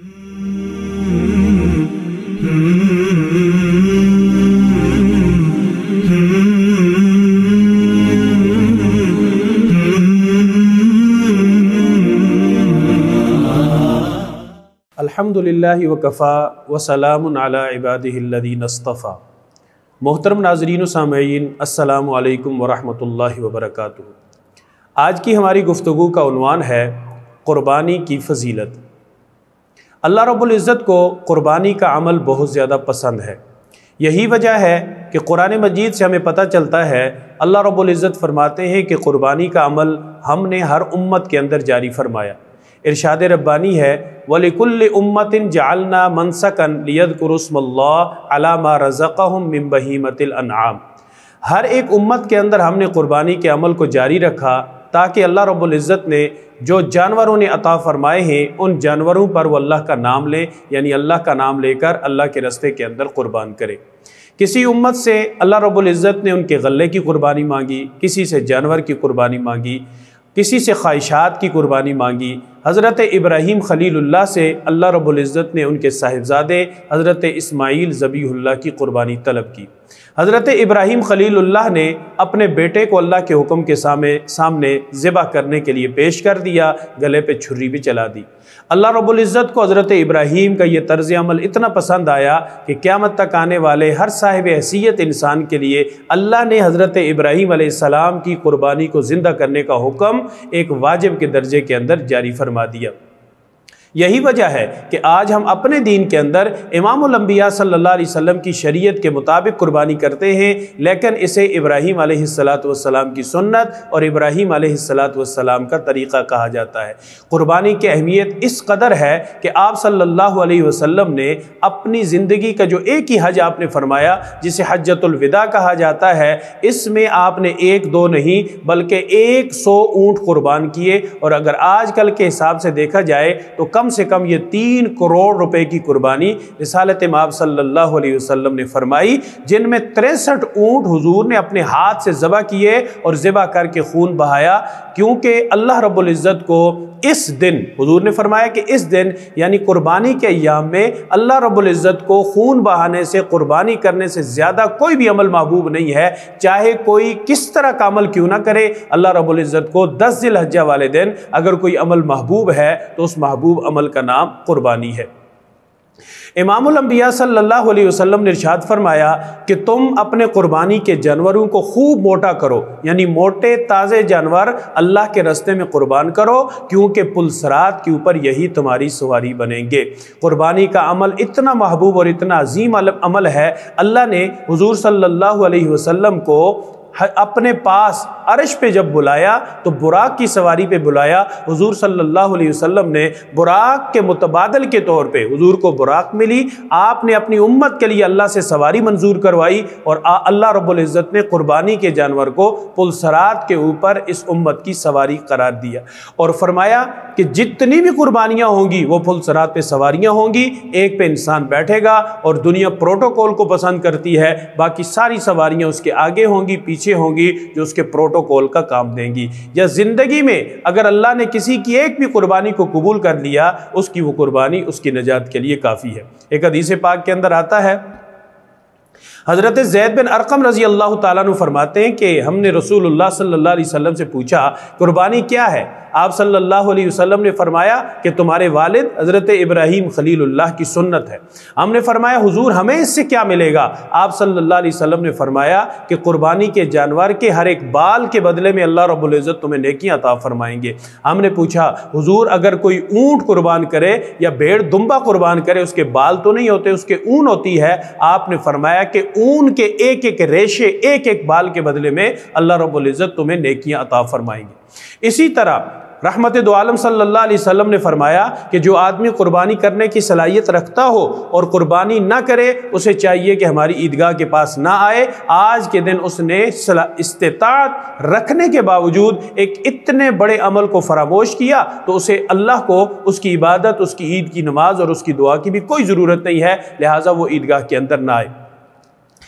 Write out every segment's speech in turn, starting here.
الحمد للہ و وسلام علی سلام العلیہ اِبادی محترم ناظرین و سامعین السلام علیکم ورحمۃ اللہ وبرکاتہ آج کی ہماری گفتگو کا عنوان ہے قربانی کی فضیلت اللہ رب العزت کو قربانی کا عمل بہت زیادہ پسند ہے یہی وجہ ہے کہ قرآن مجید سے ہمیں پتہ چلتا ہے اللہ رب العزت فرماتے ہیں کہ قربانی کا عمل ہم نے ہر امت کے اندر جاری فرمایا ارشاد ربانی ہے ولیکل امتن مَنْسَكًا لِيَذْكُرُ اسْمَ اللَّهِ قرسم اللہ علامہ مِنْ ممبت الْأَنْعَامِ ہر ایک امت کے اندر ہم نے قربانی کے عمل کو جاری رکھا تاکہ اللہ رب العزت نے جو جانوروں نے عطا فرمائے ہیں ان جانوروں پر وہ اللہ کا نام لے یعنی اللہ کا نام لے کر اللہ کے رستے کے اندر قربان کرے کسی امت سے اللہ رب العزت نے ان کے غلے کی قربانی مانگی کسی سے جانور کی قربانی مانگی کسی سے خواہشات کی قربانی مانگی حضرت ابراہیم خلیل اللہ سے اللہ رب العزت نے ان کے صاحبزادے حضرت اسماعیل ذبی اللہ کی قربانی طلب کی حضرت ابراہیم خلیل اللہ نے اپنے بیٹے کو اللہ کے حکم کے سامنے سامنے ذبح کرنے کے لیے پیش کر دیا گلے پہ چھری بھی چلا دی اللہ رب العزت کو حضرت ابراہیم کا یہ طرز عمل اتنا پسند آیا کہ قیامت تک آنے والے ہر صاحب حیثیت انسان کے لیے اللہ نے حضرت ابراہیم علیہ السلام کی قربانی کو زندہ کرنے کا حکم ایک واجب کے درجے کے اندر جاری فرمایا فرما دیا یہی وجہ ہے کہ آج ہم اپنے دین کے اندر امام الانبیاء صلی اللہ علیہ وسلم کی شریعت کے مطابق قربانی کرتے ہیں لیکن اسے ابراہیم علیہ السلام کی سنت اور ابراہیم علیہ السلام کا طریقہ کہا جاتا ہے قربانی کی اہمیت اس قدر ہے کہ آپ صلی اللہ علیہ وسلم نے اپنی زندگی کا جو ایک ہی حج آپ نے فرمایا جسے حجت الوداع کہا جاتا ہے اس میں آپ نے ایک دو نہیں بلکہ ایک سو اونٹ قربان کیے اور اگر آج کل کے حساب سے دیکھا جائے تو کم سے کم یہ تین کروڑ روپے کی قربانی رسالت ماب صلی اللہ علیہ وسلم نے فرمائی جن میں تریسٹھ اونٹ حضور نے اپنے ہاتھ سے ذبح کیے اور ذبح کر کے خون بہایا کیونکہ اللہ رب العزت کو اس دن حضور نے فرمایا کہ اس دن یعنی قربانی کے ایام میں اللہ رب العزت کو خون بہانے سے قربانی کرنے سے زیادہ کوئی بھی عمل محبوب نہیں ہے چاہے کوئی کس طرح کا عمل کیوں نہ کرے اللہ رب العزت کو دس ذی الحجہ والے دن اگر کوئی عمل محبوب ہے تو اس محبوب عمل کا نام قربانی ہے امام الانبیاء صلی اللہ علیہ وسلم نے ارشاد فرمایا کہ تم اپنے قربانی کے جانوروں کو خوب موٹا کرو یعنی موٹے تازے جانور اللہ کے رستے میں قربان کرو کیونکہ پلسرات کے اوپر یہی تمہاری سواری بنیں گے قربانی کا عمل اتنا محبوب اور اتنا عظیم عمل ہے اللہ نے حضور صلی اللہ علیہ وسلم کو اپنے پاس عرش پہ جب بلایا تو براق کی سواری پہ بلایا حضور صلی اللہ علیہ وسلم نے براق کے متبادل کے طور پہ حضور کو براق ملی آپ نے اپنی امت کے لیے اللہ سے سواری منظور کروائی اور اللہ رب العزت نے قربانی کے جانور کو پلسرات کے اوپر اس امت کی سواری قرار دیا اور فرمایا کہ جتنی بھی قربانیاں ہوں گی وہ پلسرات پہ سواریاں ہوں گی ایک پہ انسان بیٹھے گا اور دنیا پروٹوکول کو پسند کرتی ہے باقی ساری سواریاں اس کے آگے ہوں گی پیچھے ہوں گی جو اس کے پروٹو پروٹوکول کا کام دیں گی یا زندگی میں اگر اللہ نے کسی کی ایک بھی قربانی کو قبول کر لیا اس کی وہ قربانی اس کی نجات کے لیے کافی ہے ایک حدیث پاک کے اندر آتا ہے حضرت زید بن ارقم رضی اللہ تعالیٰ فرماتے ہیں کہ ہم نے رسول اللہ صلی اللہ علیہ وسلم سے پوچھا قربانی کیا ہے آپ صلی اللہ علیہ وسلم نے فرمایا کہ تمہارے والد حضرت ابراہیم خلیل اللہ کی سنت ہے ہم نے فرمایا حضور ہمیں اس سے کیا ملے گا آپ صلی اللہ علیہ وسلم نے فرمایا کہ قربانی کے جانور کے ہر ایک بال کے بدلے میں اللہ رب العزت تمہیں نیکی عطا فرمائیں گے ہم نے پوچھا حضور اگر کوئی اونٹ قربان کرے یا بھیڑ دمبا قربان کرے اس کے بال تو نہیں ہوتے اس کے اون ہوتی ہے آپ نے فرمایا کہ اون کے ایک ایک ریشے ایک ایک بال کے بدلے میں اللہ رب العزت تمہیں نیکیاں عطا فرمائیں گے اسی طرح رحمت دو عالم صلی اللہ علیہ وسلم نے فرمایا کہ جو آدمی قربانی کرنے کی صلاحیت رکھتا ہو اور قربانی نہ کرے اسے چاہیے کہ ہماری عیدگاہ کے پاس نہ آئے آج کے دن اس نے استطاعت رکھنے کے باوجود ایک اتنے بڑے عمل کو فراموش کیا تو اسے اللہ کو اس کی عبادت اس کی عید کی نماز اور اس کی دعا کی بھی کوئی ضرورت نہیں ہے لہٰذا وہ عیدگاہ کے اندر نہ آئے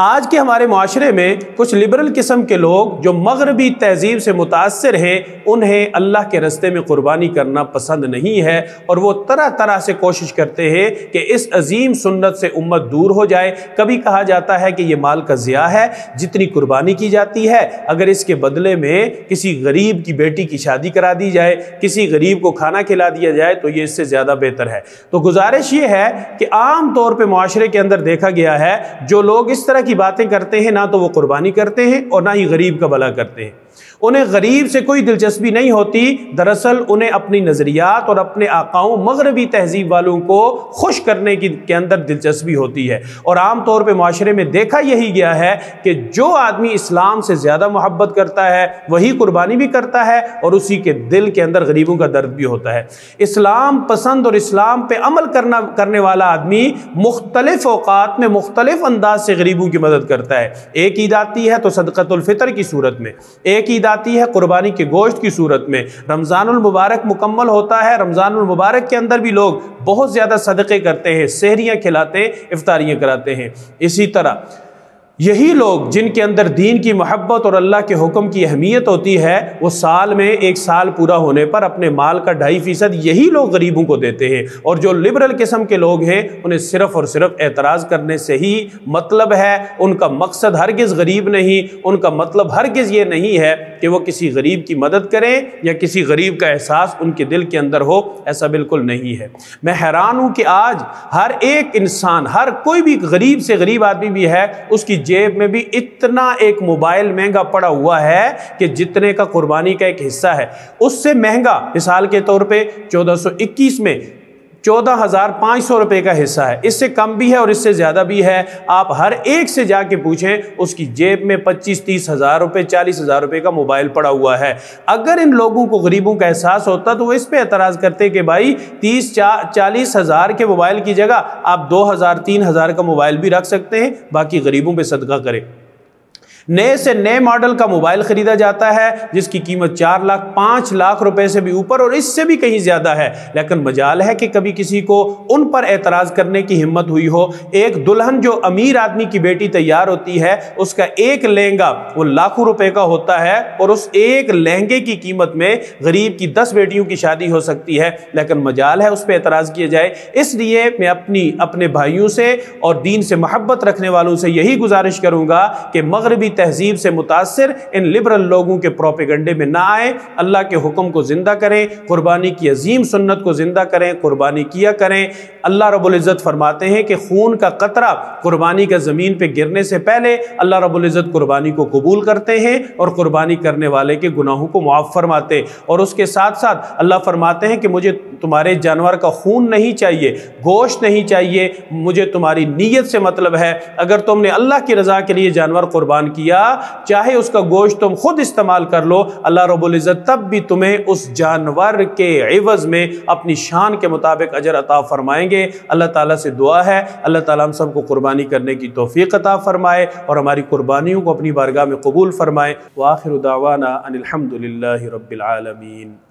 آج کے ہمارے معاشرے میں کچھ لبرل قسم کے لوگ جو مغربی تہذیب سے متاثر ہیں انہیں اللہ کے رستے میں قربانی کرنا پسند نہیں ہے اور وہ طرح طرح سے کوشش کرتے ہیں کہ اس عظیم سنت سے امت دور ہو جائے کبھی کہا جاتا ہے کہ یہ مال کا ضیاع ہے جتنی قربانی کی جاتی ہے اگر اس کے بدلے میں کسی غریب کی بیٹی کی شادی کرا دی جائے کسی غریب کو کھانا کھلا دیا جائے تو یہ اس سے زیادہ بہتر ہے تو گزارش یہ ہے کہ عام طور پہ معاشرے کے اندر دیکھا گیا ہے جو لوگ اس طرح کی باتیں کرتے ہیں نہ تو وہ قربانی کرتے ہیں اور نہ ہی غریب کا بلا کرتے ہیں انہیں غریب سے کوئی دلچسپی نہیں ہوتی دراصل انہیں اپنی نظریات اور اپنے آقاؤں مغربی تہذیب والوں کو خوش کرنے کے اندر دلچسپی ہوتی ہے اور عام طور پہ معاشرے میں دیکھا یہی گیا ہے کہ جو آدمی اسلام سے زیادہ محبت کرتا ہے وہی قربانی بھی کرتا ہے اور اسی کے دل کے اندر غریبوں کا درد بھی ہوتا ہے اسلام پسند اور اسلام پہ عمل کرنا کرنے والا آدمی مختلف اوقات میں مختلف انداز سے غریبوں کی کی مدد کرتا ہے ایک عید آتی ہے تو صدقت الفطر کی صورت میں ایک عید آتی ہے قربانی کے گوشت کی صورت میں رمضان المبارک مکمل ہوتا ہے رمضان المبارک کے اندر بھی لوگ بہت زیادہ صدقے کرتے ہیں افطاریاں کراتے ہیں اسی طرح یہی لوگ جن کے اندر دین کی محبت اور اللہ کے حکم کی اہمیت ہوتی ہے وہ سال میں ایک سال پورا ہونے پر اپنے مال کا ڈھائی فیصد یہی لوگ غریبوں کو دیتے ہیں اور جو لبرل قسم کے لوگ ہیں انہیں صرف اور صرف اعتراض کرنے سے ہی مطلب ہے ان کا مقصد ہرگز غریب نہیں ان کا مطلب ہرگز یہ نہیں ہے کہ وہ کسی غریب کی مدد کریں یا کسی غریب کا احساس ان کے دل کے اندر ہو ایسا بالکل نہیں ہے میں حیران ہوں کہ آج ہر ایک انسان ہر کوئی بھی غریب سے غریب آدمی بھی ہے اس کی جیب میں بھی اتنا ایک موبائل مہنگا پڑا ہوا ہے کہ جتنے کا قربانی کا ایک حصہ ہے اس سے مہنگا مثال کے طور پہ چودہ سو اکیس میں چودہ ہزار پانچ سو روپے کا حصہ ہے اس سے کم بھی ہے اور اس سے زیادہ بھی ہے آپ ہر ایک سے جا کے پوچھیں اس کی جیب میں پچیس تیس ہزار روپے چالیس ہزار روپے کا موبائل پڑا ہوا ہے اگر ان لوگوں کو غریبوں کا احساس ہوتا تو وہ اس پہ اعتراض کرتے کہ بھائی تیس چا چالیس ہزار کے موبائل کی جگہ آپ دو ہزار تین ہزار کا موبائل بھی رکھ سکتے ہیں باقی غریبوں پہ صدقہ کریں نئے سے نئے ماڈل کا موبائل خریدا جاتا ہے جس کی قیمت چار لاکھ پانچ لاکھ روپے سے بھی اوپر اور اس سے بھی کہیں زیادہ ہے لیکن مجال ہے کہ کبھی کسی کو ان پر اعتراض کرنے کی ہمت ہوئی ہو ایک دلہن جو امیر آدمی کی بیٹی تیار ہوتی ہے اس کا ایک لہنگا وہ لاکھوں روپے کا ہوتا ہے اور اس ایک لہنگے کی قیمت میں غریب کی دس بیٹیوں کی شادی ہو سکتی ہے لیکن مجال ہے اس پہ اعتراض کیا جائے اس لیے میں اپنی اپنے بھائیوں سے اور دین سے محبت رکھنے والوں سے یہی گزارش کروں گا کہ مغربی تہذیب سے متاثر ان لبرل لوگوں کے پروپیگنڈے میں نہ آئیں اللہ کے حکم کو زندہ کریں قربانی کی عظیم سنت کو زندہ کریں قربانی کیا کریں اللہ رب العزت فرماتے ہیں کہ خون کا قطرہ قربانی کا زمین پہ گرنے سے پہلے اللہ رب العزت قربانی کو قبول کرتے ہیں اور قربانی کرنے والے کے گناہوں کو معاف فرماتے اور اس کے ساتھ ساتھ اللہ فرماتے ہیں کہ مجھے تمہارے جانور کا خون نہیں چاہیے گوشت نہیں چاہیے مجھے تمہاری نیت سے مطلب ہے اگر تم نے اللہ کی رضا کے لیے جانور قربان کیا چاہے اس کا گوشت تم خود استعمال کر لو اللہ رب العزت تب بھی تمہیں اس جانور کے عوض میں اپنی شان کے مطابق اجر عطا فرمائیں گے اللہ تعالیٰ سے دعا ہے اللہ تعالیٰ ہم سب کو قربانی کرنے کی توفیق عطا فرمائے اور ہماری قربانیوں کو اپنی بارگاہ میں قبول فرمائے واخر دعوانا ان الحمد للہ رب العالمین